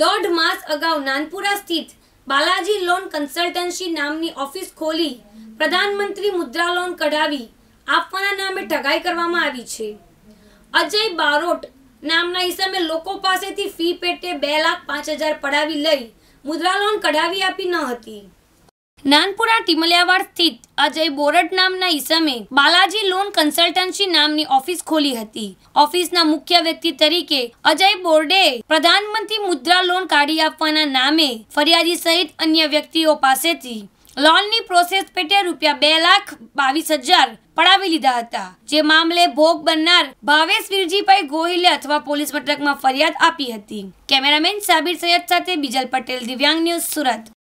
દોઢ માસ અગાઉ નાનપુરા સ્થિત બાલાજી લોન કન્સલ્ટન્સી નામની ઓફિસ ખોલી પ્રધાનમંત્રી મુદ્રા લોન કઢાવી આપવાના નામે ઠગાઈ કરવામાં આવી છે અજય બારોટ નામના હિસાબે લોકો પાસેથી ફી પેટે બે લાખ પાંચ હજાર પડાવી લઈ મુદ્રા લોન કઢાવી આપી ન હતી નાનપુરા ટીમલિયાવાડ સ્થિત અજય બોરડ નામના ઈસમે બાલાજી લોન કન્સલ્ટન્સી નામની ઓફિસ ખોલી હતી ઓફિસના મુખ્ય વ્યક્તિ તરીકે અજય બોર્ડે પ્રધાનમંત્રી મુદ્રા લોન કાઢી આપવાના નામે ફરિયાદી સહિત અન્ય વ્યક્તિઓ પાસેથી લોનની પ્રોસેસ પેટે રૂપિયા બે લાખ બાવીસ હજાર પડાવી લીધા હતા જે મામલે ભોગ બનનાર ભાવેશ વિરજીભાઈ ગોહિલે અથવા પોલીસ મથકમાં ફરિયાદ આપી હતી કેમેરામેન સાબિર સૈયદ સાથે બીજલ પટેલ દિવ્યાંગ ન્યૂઝ સુરત